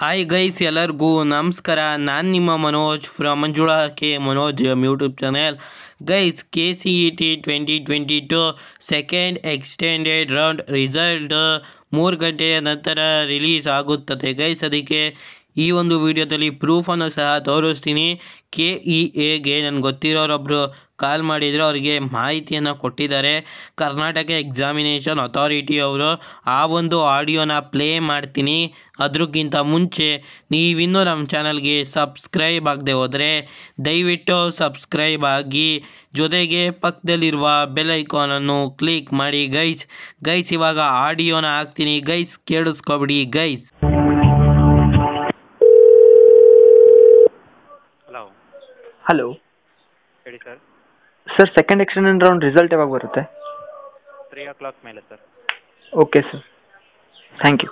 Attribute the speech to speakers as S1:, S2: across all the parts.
S1: hi guys ಎಲ್ಲರಿಗೂ ನಮಸ್ಕಾರ ನಾನು ನಿಮ್ಮ Manoj from Manjula K Manoj YouTube channel guys K C E T twenty twenty two second extended round result ಮೂರು ಗಂಟೆಯ ನಂತರ ರಿಲೀಸ್ ಆಗುತ್ತದೆ ಗೈಸ್ ಅದಕ್ಕೆ ಈ ಒಂದು ವಿಡಿಯೋದಲ್ಲಿ ಪ್ರೂಫನ್ನು ಸಹ ತೋರಿಸ್ತೀನಿ ಕೆ ಇ ಎಗೆ ನನಗೆ ಗೊತ್ತಿರೋರೊಬ್ಬರು ಕಾಲ್ ಮಾಡಿದರೆ ಅವರಿಗೆ ಮಾಹಿತಿಯನ್ನು ಕೊಟ್ಟಿದ್ದಾರೆ ಕರ್ನಾಟಕ ಎಕ್ಸಾಮಿನೇಷನ್ ಅಥಾರಿಟಿ ಅವರು ಆ ಒಂದು ಆಡಿಯೋನ ಪ್ಲೇ ಮಾಡ್ತೀನಿ ಅದಕ್ಕಿಂತ ಮುಂಚೆ ನೀವಿನ್ನೂ ನಮ್ಮ ಚಾನಲ್ಗೆ ಸಬ್ಸ್ಕ್ರೈಬ್ ಆಗದೆ ಹೋದರೆ ದಯವಿಟ್ಟು ಸಬ್ಸ್ಕ್ರೈಬ್ ಆಗಿ ಜೊತೆಗೆ ಪಕ್ಕದಲ್ಲಿರುವ ಬೆಲೈಕಾನನ್ನು ಕ್ಲಿಕ್ ಮಾಡಿ ಗೈಸ್ ಗೈಸ್ ಇವಾಗ ಆಡಿಯೋನ ಹಾಕ್ತೀನಿ ಗೈಸ್ ಕೇಳಿಸ್ಕೊಬಿಡಿ ಗೈಸ್ ಹಲೋ
S2: ಹೇಳಿ sir sir second extend round result ಯಾವಾಗ ಬರುತ್ತೆ ತ್ರೀ ಓ ಕ್ಲಾಕ್ ಮೇಲೆ sir okay sir thank you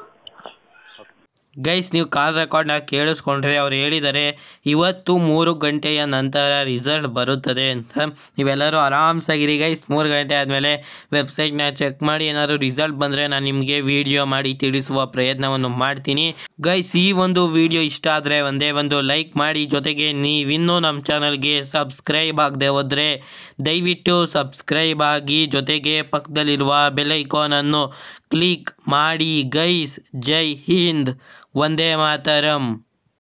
S1: guys ನೀವು ಕಾಲ್ ರೆಕಾರ್ಡ್ನ ಕೇಳಿಸ್ಕೊಂಡ್ರೆ ಅವ್ರು ಹೇಳಿದ್ದಾರೆ ಇವತ್ತು ಮೂರು ಗಂಟೆಯ ನಂತರ ರಿಸಲ್ಟ್ ಬರುತ್ತದೆ ಅಂತ ನೀವೆಲ್ಲರೂ ಆರಾಮ್ಸಾಗಿರಿ ಗೈಸ್ ಮೂರು ಗಂಟೆ ಆದಮೇಲೆ ವೆಬ್ಸೈಟ್ನ ಚೆಕ್ ಮಾಡಿ ಏನಾದರೂ ರಿಸಲ್ಟ್ ಬಂದರೆ ನಾನು ನಿಮಗೆ ವಿಡಿಯೋ ಮಾಡಿ ತಿಳಿಸುವ ಪ್ರಯತ್ನವನ್ನು ಮಾಡ್ತೀನಿ ಗೈಸ್ ಈ ಒಂದು ವಿಡಿಯೋ ಇಷ್ಟ ಆದರೆ ಒಂದೇ ಒಂದು ಲೈಕ್ ಮಾಡಿ ಜೊತೆಗೆ ನೀವಿನ್ನೂ ನಮ್ಮ ಚಾನಲ್ಗೆ ಸಬ್ಸ್ಕ್ರೈಬ್ ಆಗದೆ ಹೋದರೆ ದಯವಿಟ್ಟು ಸಬ್ಸ್ಕ್ರೈಬ್ ಆಗಿ ಜೊತೆಗೆ ಪಕ್ಕದಲ್ಲಿರುವ ಬೆಲೈಕಾನನ್ನು ಕ್ಲಿಕ್ ಮಾಡಿ ಗೈಸ್ ಜೈ ಹಿಂದ್ ವಂದೇ ಮಾತರಂ